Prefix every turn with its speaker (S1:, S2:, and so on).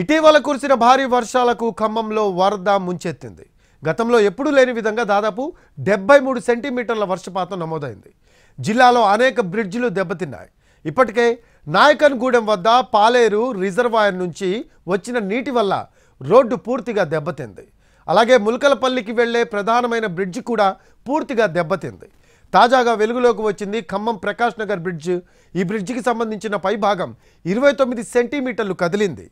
S1: ఇటీవల కురిసిన భారీ వర్షాలకు ఖమ్మంలో వరద ముంచెత్తింది గతంలో ఎప్పుడూ లేని విధంగా దాదాపు డెబ్బై మూడు సెంటీమీటర్ల వర్షపాతం నమోదైంది జిల్లాలో అనేక బ్రిడ్జిలు దెబ్బతిన్నాయి ఇప్పటికే నాయకన్గూడెం వద్ద పాలేరు రిజర్వాయర్ నుంచి వచ్చిన నీటి వల్ల రోడ్డు పూర్తిగా దెబ్బతింది అలాగే ములకలపల్లికి వెళ్లే ప్రధానమైన బ్రిడ్జి కూడా పూర్తిగా దెబ్బతింది తాజాగా వెలుగులోకి వచ్చింది ఖమ్మం ప్రకాష్ నగర్ బ్రిడ్జ్ ఈ బ్రిడ్జికి సంబంధించిన పైభాగం ఇరవై తొమ్మిది సెంటీమీటర్లు కదిలింది